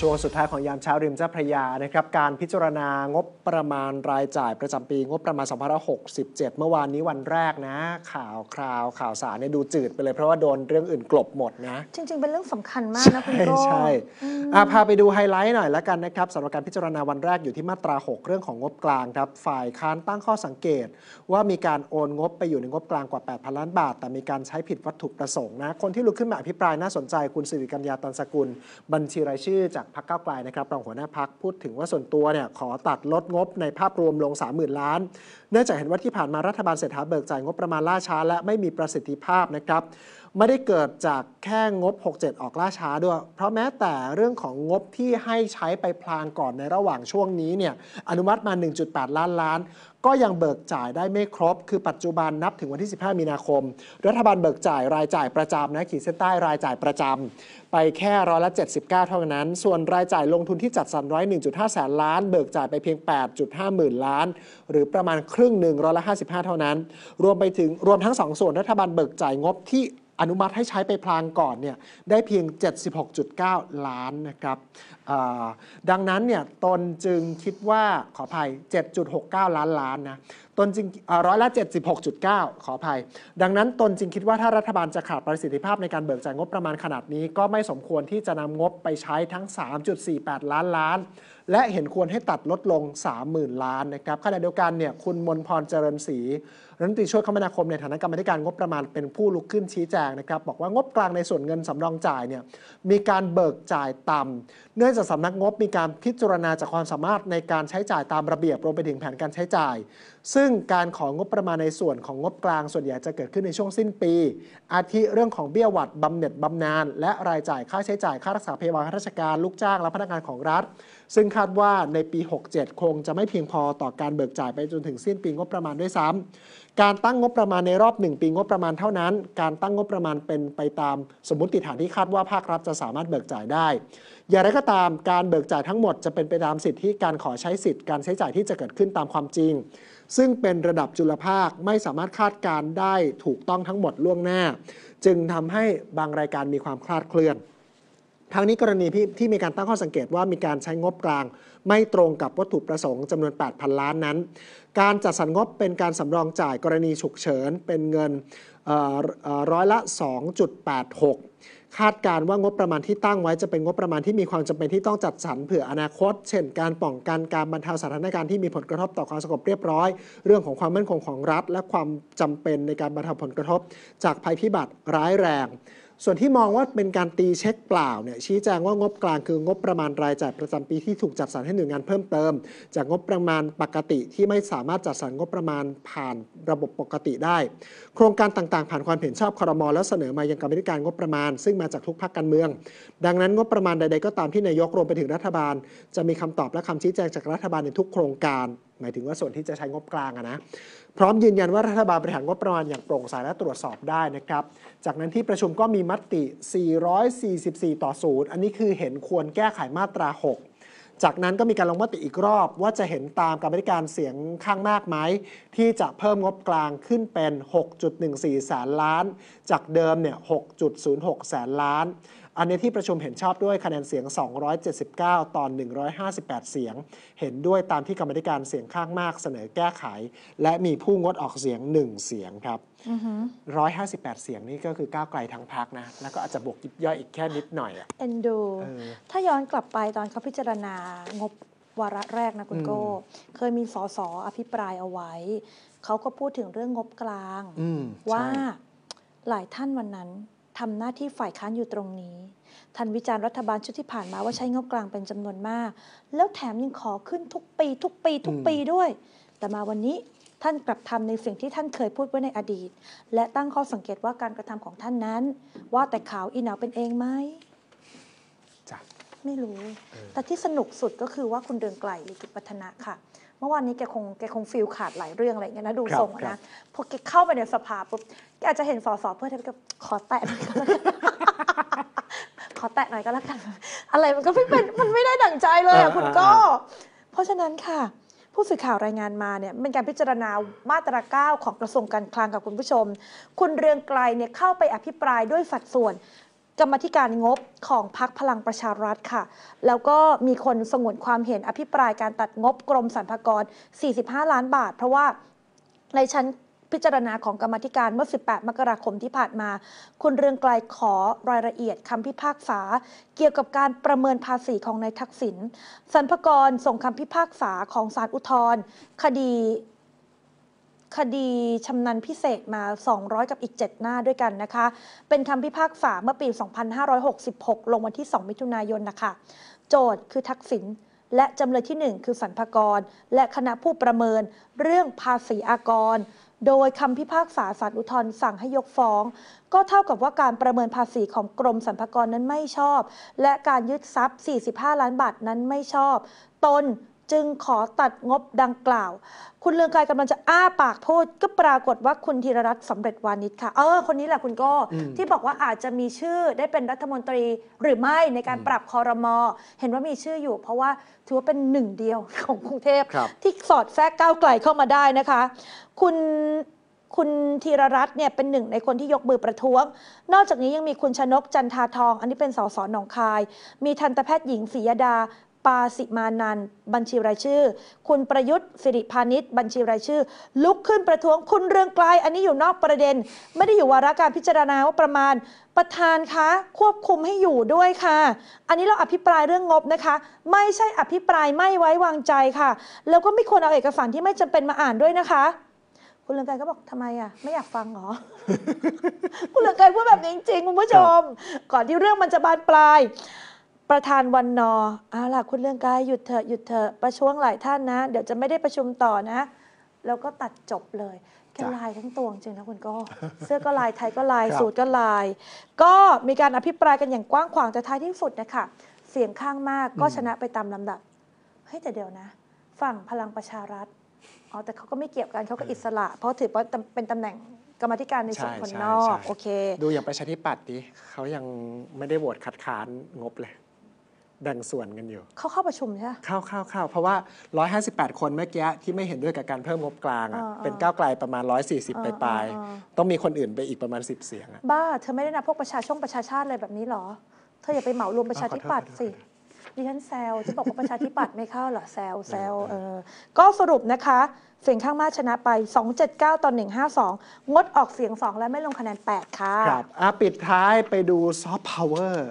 ช่วงสุดท้ายของยามเช้าริมเจ้าพระยานะครับการพิจารณางบประมาณรายจ่ายประจำปีงบประมาณ2567เมื่อวานนี้วันแรกนะ ข่าวคราวข่าวสารเนี่ยดูจืดไปเลยเพราะว่าโดนเรื่องอื่นกลบหมดนะ จริง ๆ เป็นเรื่องสำคัญมากนะคุณโก้ใช่อาพาไปดูไฮไลท์หน่อยละกันนะครับสำหรับการพิจารณาวันแรกอยู่ที่มาตรา6เรื่องของงบกลางครับฝ่ายค้านตั้งข้อสังเกต ว่ามีการโอนงบไปอยู่ในงบกลางกว่า8,000ล้านบาท แต่มีการใช้ผิดวัตถุประสงค์นะคนที่ลุกขึ้นมาอภิปรายน่าสนใจคุณสิริกัญญาตันสกุลบัญชีรายชื่อจากพักเก้าไกลนะครับรองหัวหน้าพักพูดถึงว่าส่วนตัวเนี่ยขอตัดลดงบในภาพรวมลง 30,000ล้าน เนื่องจากเห็นว่าที่ผ่านมารัฐบาลเศรษฐาเบิกจ่ายงบประมาณล่าช้า และไม่มีประสิทธิภาพนะครับไม่ได้เกิดจากแค่งบ 67 ออกล่าช้าด้วย เพราะแม้แต่เรื่องของงบที่ให้ใช้ไปพลางก่อนในระหว่างช่วงนี้เนี่ยอนุมัติมา 1.8 ล้านล้าน ก็ยังเบิกจ่ายได้ไม่ครบ คือปัจจุบันนับถึงวันที่ 15 มีนาคม รัฐบาลเบิกจ่ายรายจ่ายประจำนะขีดเส้นใต้รายจ่ายประจำไปแค่ร้อยละ79 เท่านั้น ส่วนรายจ่ายลงทุนที่จัดสรรไว้1.5แสนล้าน เบิกจ่ายไปเพียง 8.5หมื่นล้านหรือประมาณครึ่งหนึ่งร้อยละ55 เท่านั้น รวมไปถึงรวมทั้ง2ส่วนรัฐบาลเบิกจ่ายงบที่อนุมัติให้ใช้ไปพลางก่อนเนี่ยได้เพียง 76.9 ล้านนะครับดังนั้นเนี่ยตนจึงคิดว่า ขออภัย 7.69 ล้านล้านนะตนจึงร้อยละ 76.9 ขออภัย ดังนั้นตนจึงคิดว่าถ้ารัฐบาลจะขาดประสิทธิภาพในการเบิกจ่ายงบประมาณขนาดนี้ ก็ไม่สมควรที่จะนำงบไปใช้ทั้ง 3.48 ล้านล้าน และเห็นควรให้ตัดลดลง 30,000 ล้านนะครับขณะเดียวกันเนี่ยคุณมนพรเจริญศรีรัฐมนตรีช่วยคมนาคมในฐานะกรรมธิการงบประมาณเป็นผู้ลุกขึ้นชี้แจงนะครับ บอกว่างบกลางในส่วนเงินสำรองจ่ายเนี่ยมีการเบิกจ่ายต่ำเนื่องจากสำนักงบมีการพิจารณาจากความสามารถในการใช้จ่ายตามระเบียบรวมไปถึงแผนการใช้จ่ายซึ่งการของงบประมาณในส่วนของงบกลางส่วนใหญ่จะเกิดขึ้นในช่วงสิ้นปี อาทิเรื่องของเบี้ยหวัดบำเหน็จบำนาญและรายจ่ายค่าใช้จ่ายค่ารักษาพยาบาลข้าราชการลูกจ้างและพนักงานของรัฐ ซึ่งคาดว่าในปี 67 คงจะไม่เพียงพอต่อการเบิกจ่ายไปจนถึงสิ้นปีงบประมาณด้วยซ้ำ การตั้งงบประมาณในรอบ 1 ปีงบประมาณเท่านั้น การตั้งงบประมาณเป็นไปตาม สมมติฐานที่คาดว่าภาครัฐจะสามารถเบิกจ่ายได้ อย่างไรก็ตามการเบิกจ่ายทั้งหมดจะเป็นไปตามสิทธิการขอใช้สิทธิการใช้จ่ายที่จะเกิดขึ้นตามความจริงซึ่งเป็นระดับจุลภาคไม่สามารถคาดการได้ถูกต้องทั้งหมดล่วงหน้า จึงทำให้บางรายการมีความคลาดเคลื่อนทางนี้กรณีที่มีการตั้งข้อสังเกตว่ามีการใช้งบกลางไม่ตรงกับวัตถุประสงค์จำนวน 8,000 ล้านนั้น การจัดสรรงบเป็นการสำรองจ่ายกรณีฉุกเฉินเป็นเงินร้อยละ 2.86คาดการว่างบประมาณที่ตั้งไว้จะเป็นงบประมาณที่มีความจำเป็นที่ต้องจัดสรรเผื่ออนาคต เช่นการป้องกันการบรรเทาสถานการณ์ที่มีผลกระทบต่อความสงบเรียบร้อย เรื่องของความมั่นคงของรัฐ และความจำเป็นในการบรรเทาผลกระทบ จากภัยพิบัติร้ายแรงส่วนที่มองว่าเป็นการตีเช็คเปล่าเนี่ยชี้แจงว่างบกลางคืองบประมาณรายจ่ายประจำปีที่ถูกจัดสรรให้หน่วยงานเพิ่มเติมจากงบประมาณปกติที่ไม่สามารถจัดสรรงบประมาณผ่านระบบปกติได้ โครงการต่างๆผ่านความเห็นชอบคอรมอลแล้วเสนอมายังกรรมธิการงบประมาณ ซึ่งมาจากทุกภาคการเมือง ดังนั้นงบประมาณใดๆก็ตามที่นายกรวมไปถึงรัฐบาล จะมีคำตอบและคำชี้แจงจากรัฐบาลในทุกโครงการหมายถึงว่าส่วนที่จะใช้งบกลางนะพร้อมยืนยันว่า รัฐบาลบริหารงบประมาณอย่างโปร่งใสและตรวจสอบได้นะครับ จากนั้นที่ประชุมก็มีมติ 444 ต่อ 0 อันนี้คือเห็นควรแก้ไขมาตรา 6 จากนั้นก็มีการลงมติอีกรอบว่าจะเห็นตามการบริการเสียงข้างมากไหมที่จะเพิ่มงบกลางขึ้นเป็น 6.14 แสนล้าน จากเดิมเนี่ย 6.06แสนล้านอันนี้ที่ประชุมเห็นชอบด้วยคะแนนเสียง 279 ตอน 158 เสียง เห็นด้วยตามที่กรรมธิการเสียงข้างมากเสนอแก้ไข และมีผู้งดออกเสียง 1 เสียงครับ 158 เสียงนี่ก็คือก้าวไกลทั้งพักนะ แล้วก็อาจจะบวกยิบย่อยอีกแค่นิดหน่อยอะเอ็นดู ถ้าย้อนกลับไปตอนเขาพิจารณางบวาระแรกนะคุณโก้เคยมีสส อภิปรายเอาไว้ เขาก็พูดถึงเรื่องงบกลางว่าหลายท่านวันนั้นทำหน้าที่ฝ่ายค้านอยู่ตรงนี้ ท่านวิจารณ์รัฐบาลชุดที่ผ่านมาว่าใช้งบกลางเป็นจำนวนมาก แล้วแถมยังขอขึ้นทุกปี ทุกปีทุกปีด้วย แต่มาวันนี้ท่านกลับทำในสิ่งที่ท่านเคยพูดไว้ในอดีต และตั้งข้อสังเกตว่าการกระทำของท่านนั้น ว่าแต่ข่าวอีหนาวเป็นเองไหมจ้ไม่รู้ แต่ที่สนุกสุดก็คือว่าคุณเดินไกลหรือจิปัฒนะค่ะเมื่อวานนี้แกคงแกคงฟิลขาดหลายเรื่องอะไรเงี้ยนะดูทรงนะพอแกเข้าไปในสภาปุ๊บแกอาจจะเห็นสสเพื่อนแยก็ขอแตะขอแตะหน่อยก็แล้วกันอะไรมันก็ไม่เป็นมันไม่ได้ดั่งใจเลยอ่ะ คุณก็ เพราะฉะนั้นค่ะ ผู้สื่อข่าวรายงานมาเนี่ยเป็นการพิจารณามาตรา9ของกระทรวงการคลังกับคุณผู้ชม คุณเรืองไกลเนี่ยเข้าไปอภิปรายด้วยสัดส่วนกรรมธิการงบของพักพลังประชารัฐค่ะ แล้วก็มีคนสงวนความเห็นอภิปรายการตัดงบกรมสรรพากร 45 ล้านบาท เพราะว่าในชั้นพิจารณาของกรรมธิการเมื่อ 18 มกราคมที่ผ่านมา คุณเรืองไกลขอรายละเอียดคำพิพากษาเกี่ยวกับการประเมินภาษีของนายทักษิณสรรพกรส่งคำพิพากษาของศาลอุทธรคดีคดีชำนันพิเศษมา 200 กับอีก 7 หน้าด้วยกันนะคะ เป็นคำพิพากษาเมื่อปี 2566 ลงวันที่ 2 มิถุนายนนะคะ โจทย์คือทักษิณและจำเลยที่ 1 คือสรรพกร และคณะผู้ประเมินเรื่องภาษีอากร โดยคำพิพากษาสารอุทธรสั่งให้ยกฟ้อง ก็เท่ากับว่าการประเมินภาษีของกรมสรรพากรนั้นไม่ชอบ และการยึดทรัพย์ 45 ล้านบาทนั้นไม่ชอบตนจึงขอตัดงบดังกล่าว คุณเลืองกายกำลังจะอ้าปากพูดก็ปรากฏว่าคุณธีรรัตน์สำเร็จวานิชค่ะ เออคนนี้แหละคุณก็ที่บอกว่าอาจจะมีชื่อได้เป็นรัฐมนตรีหรือไม่ในการปรับคอรมอ เห็นว่ามีชื่ออยู่เพราะว่า ถือว่าเป็นหนึ่งเดียวของกรุงเทพที่สอดแทรกก้าวไกลเข้ามาได้นะคะ คุณคุณธีรรัตน์เนี่ยเป็นหนึ่งในคนที่ยกมือประท้วง นอกจากนี้ยังมีคุณชนกจันทาทอง อันนี้เป็นสสหนองคาย มีทันตแพทย์หญิงศรียดาปาสิมานัน บัญชีรายชื่อ คุณประยุทธ์สิริพาณิชย์บัญชีรายชื่อ ลุกขึ้นประท้วงคุณเรืองไกลอันนี้อยู่นอกประเด็น ไม่ได้อยู่วาระการพิจารณาว่าประมาณ ประธานคะ ควบคุมให้อยู่ด้วยค่ะ อันนี้เราอภิปรายเรื่องงบนะคะ ไม่ใช่อภิปรายไม่ไว้วางใจค่ะ แล้วก็ไม่ควรเอาเอกสารที่ไม่จำเป็นมาอ่านด้วยนะคะ คุณเรืองไกลก็บอกทำไมอ่ะไม่อยากฟังหรอคุณเรืองไกลพูดแบบนี้จริงคุณผู้ชมก่อนที่เรื่องมันจะบานปลายประธานวันนอเอาล่ะคุณเรื่องกายหยุดเถอะหยุดเถอะประช่วงหลายท่านนะเดี๋ยวจะไม่ได้ประชุมต่อนะแล้วก็ตัดจบเลยแค่ลายทั้งตัวจริงนะคุณก็ เสื้อก็ลายไทยก็ลาย สูตรก็ลาย ก็มีการอภิปรายกันอย่างกว้างขวางแต่ท้ายที่สุดนะคะเสียงข้างมากก็ชนะไปตามลำดับเฮ้แต่เดี๋ยวนะ ฝั่งพลังประชารัฐอ๋อแต่เขาก็ไม่เกี่ยวกันเขาก็อิสระเพราะถือว่าเป็นตำแหน่งกรรมธิการในส่วนคนนอกโอเค ดูอย่างประชาธิปัตย์ดิเขายังไม่ได้โหวตคัดค้านงบเลยแบ่งส่วนกันอยู่เขาเข้าประชุมใช่ไหมเข้าเข้าเข้า เพราะว่า 158 คนเมื่อกี้ที่ไม่เห็นด้วยกับการเพิ่มงบกลางอ่ะเป็นก้าวไกลประมาณ 140ไปปลาย ต้องมีคนอื่นไปอีกประมาณ 10 เสียง บ้า เธอไม่ได้นับพวกประชาชนประชาชาติอะไรแบบนี้หรอ เธออย่าไปเหมารวมประชาธิปัตย์สิดิฉันแซวจะบอกว่าประชาธิปัตย์ไม่เข้าเหรอ แซวแซวเออ ก็สรุปนะคะ เสียงข้างมากชนะไป279ต่อ152งดออกเสียง 2 และไม่ลงคะแนน 8 ค่ะ ครับ อ่ะ ปิดท้ายไปดูซอฟต์พาวเวอร์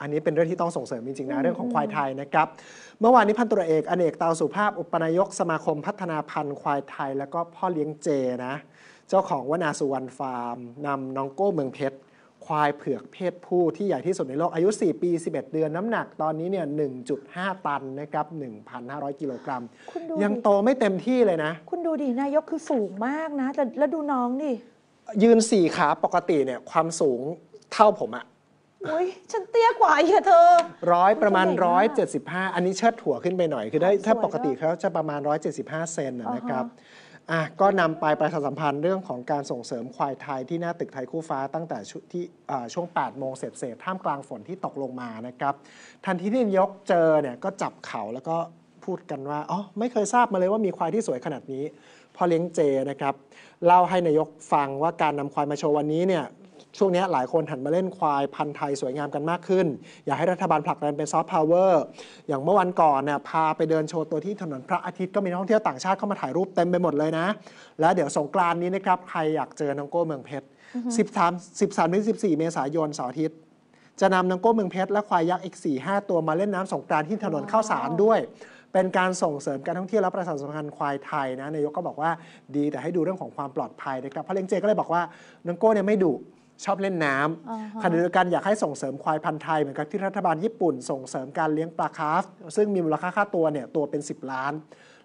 อันนี้เป็นเรื่องที่ต้องส่งเสริมจริงๆนะเรื่องของควายไทยนะครับ เมื่อวานนี้พันตุเอกอเนกเตาสุภาพอุปนายก สมาคมพัฒนาพันธุ์ควายไทย แล้วก็พ่อเลี้ยงเจนะ เจ้าของวนาสุวรรณฟาร์มนำน้องโก้เมืองเพชรควายเผือกเพศผู้ที่ใหญ่ที่สุดในโลกอายุ 4 ปี 11 เดือนน้ำหนักตอนนี้เนี่ย 1.5 ตันนะครับ 1,500กิโลกรัมยังโตไม่เต็มที่เลยนะ คุณดูดินายกคือสูงมากนะแล้วดูน้องดิยืนสี่ขาปกติเนี่ยความสูงเท่าผมอะอุ้ยฉันเตี้ยกว่าอีกอเธอ ร้อยประมาณ 175 อันนี้เชิดหัวขึ้นไปหน่อยคือได้ถ้าปกติเขาจะประมาณ 175 เซนนะนะครับอ่ะก็นำไปประชาสัมพันธ์เรื่องของการส่งเสริมควายไทยที่หน้าตึกไทยคู่ฟ้าตั้งแต่ชที่อ่าช่วง8โมงเสร็จเสร็จท่ามกลางฝนที่ตกลงมานะครับ ทันทีที่นายกเจอเนี่ย ก็จับเขาแล้วก็พูดกันว่าอ๋อไม่เคยทราบมาเลยว่ามีควายที่สวยขนาดนี้พอเลี้ยงเจนะครับเล่าให้นายกฟังว่าการนำควายมาโชว์วันนี้เนี่ยช่วงนี้หลายคนหันมาเล่นควายพันธุ์ไทยสวยงามกันมากขึ้น อยากให้รัฐบาลผลักดันเป็นซอฟต์พาวเวอร์ อย่างเมื่อวันก่อนเนี่ยพาไปเดินโชว์ตัวที่ถนนพระอาทิตย์ก็มีนักท่องเที่ยวต่างชาติเข้ามาถ่ายรูปเต็มไปหมดเลยนะ แล้วเดี๋ยวสงกรานนี้นะครับ ใครอยากเจอน้องโก้เมืองเพชร13 13ถึง14 เมษายนเสาร์อาทิตย์ จะนำน้องโก้เมืองเพชรและควายยักษ์อีก4 5ตัวมาเล่นน้ำสงกรานที่ถนนข้าวสารด้วย เป็นการส่งเสริมการท่องเที่ยวและประชาสัมพันธ์ควายไทยนะนายกก็บอกว่าดีแต่ให้ดูเรื่องของความปลอดภัยนะครับพระเลงเจก็เลยบอกว่านังโก้เนี่ยไม่ดุชอบเล่นน้ำขณะเดียวกันอยากให้ส่งเสริมควายพันธุ์ไทย เหมือนกับที่รัฐบาลญี่ปุ่นส่งเสริมการเลี้ยงปลาคาร์ฟซึ่งมีมูลค่าค่าตัวเนี่ยตัวเป็น 10 ล้าน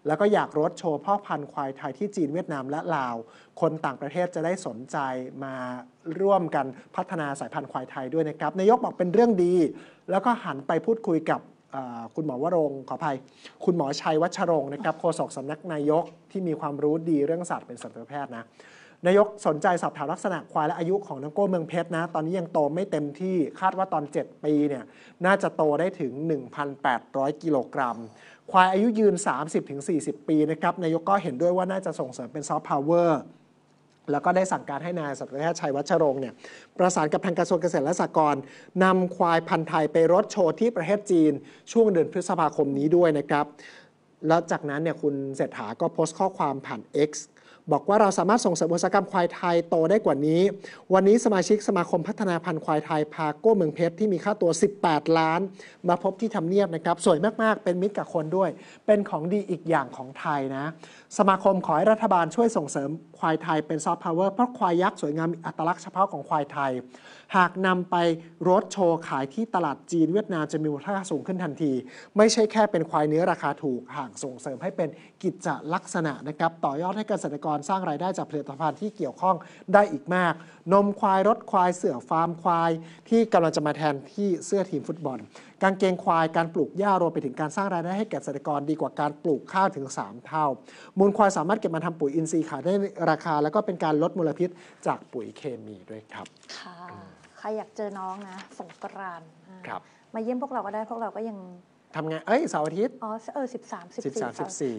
แล้วก็อยากรถโชว์พ่อพันธุ์ควายไทยที่จีนเวียดนามและลาว คนต่างประเทศจะได้สนใจมาร่วมกันพัฒนาสายพันธุ์ควายไทยด้วยนะครับนายกบอกเป็นเรื่องดี แล้วก็หันไปพูดคุยกับคุณหมอวรงขออภัย คุณหมอชัยวัชรงนะครับโฆษกสำนักนายกที่มีความรู้ดีเรื่องสัตว์เป็นสัตวแพทย์นะนายกสนใจสอบถามลักษณะควายและอายุของน้องโก้เมืองเพชรนะ ตอนนี้ยังโตไม่เต็มที่คาดว่าตอน 7 ปีเนี่ยน่าจะโตได้ถึง 1,800 กิโลกรัมควายอายุยืน 30-40 ปีนะครับ นายกก็เห็นด้วยว่าน่าจะส่งเสริมเป็นซอฟต์พาวเวอร์แล้วก็ได้สั่งการให้นายสัตวแพทย์ชัยวัชรงค์เนี่ยประสานกับทางกระทรวงเกษตรและสหกรณ์นำควายพันธุ์ไทยไปรถโชว์ที่ประเทศจีน ช่วงเดือนพฤษภาคมนี้ด้วยนะครับแล้วจากนั้นเนี่ยคุณเศรษฐาก็โพสต์ข้อความผ่าน X บอกว่าเราสามารถส่งเสริมอุตสาหกรรมควายไทยโตได้กว่านี้ วันนี้สมาชิกสมาคมพัฒนาพันธุ์ควายไทย พาโก้เมืองเพชรที่มีค่าตัว 18 ล้านมาพบที่ทำเนียบนะครับสวยมากๆเป็นมิตรกับคนด้วย เป็นของดีอีกอย่างของไทยนะ สมาคมขอให้รัฐบาลช่วยส่งเสริมควายไทย เป็นซอฟต์พาวเวอร์เพราะควายยักษ์สวยงามอัตลักษณ์เฉพาะของควายไทย หากนำไปรถโชว์ขายที่ตลาดจีนเวียดนามจะมีมูลค่าสูงขึ้นทันที ไม่ใช่แค่เป็นควายเนื้อราคาถูก หากส่งเสริมให้เป็นกิจลักษณะนะครับต่อยอดให้เกษตรกรรสร้างรายได้จากผลิตภัณฑ์ที่เกี่ยวข้องได้อีกมาก นมควายรถควายเสือฟาร์มควาย ที่กำลังจะมาแทนที่เสื้อทีมฟุตบอล การเกงควายการปลูกหญ้ารวมไปถึงการสร้างรายได้ให้เกษตรกรดีกว่าการปลูกข้าวถึง3เท่ามูลควายสามารถเก็บมาทำปุ๋ยอินทรีย์ขายได้ราคาแล้วก็เป็นการลดมลพิษจากปุ๋ยเคมีด้วยครับค่ะใครอยากเจอน้องนะสงกรานต์ครับมาเยี่ยมพวกเราก็ได้พวกเราก็ยังทำงานเอ้ยเสาร์อาทิตย์ อ๋อ เออสิบสามสิบสี่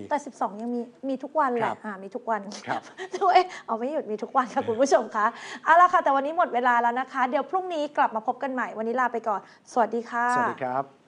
13 14แต่สิบสองยังมี มีทุกวันแหละอ่ามีทุกวันครับด้วย เอาไม่หยุดมีทุกวันค่ะคุณผู้ชมคะ เอาละค่ะ แต่วันนี้หมดเวลาแล้วนะคะ เดี๋ยวพรุ่งนี้กลับมาพบกันใหม่ วันนี้ลาไปก่อน สวัสดีค่ะ สวัสดีครับ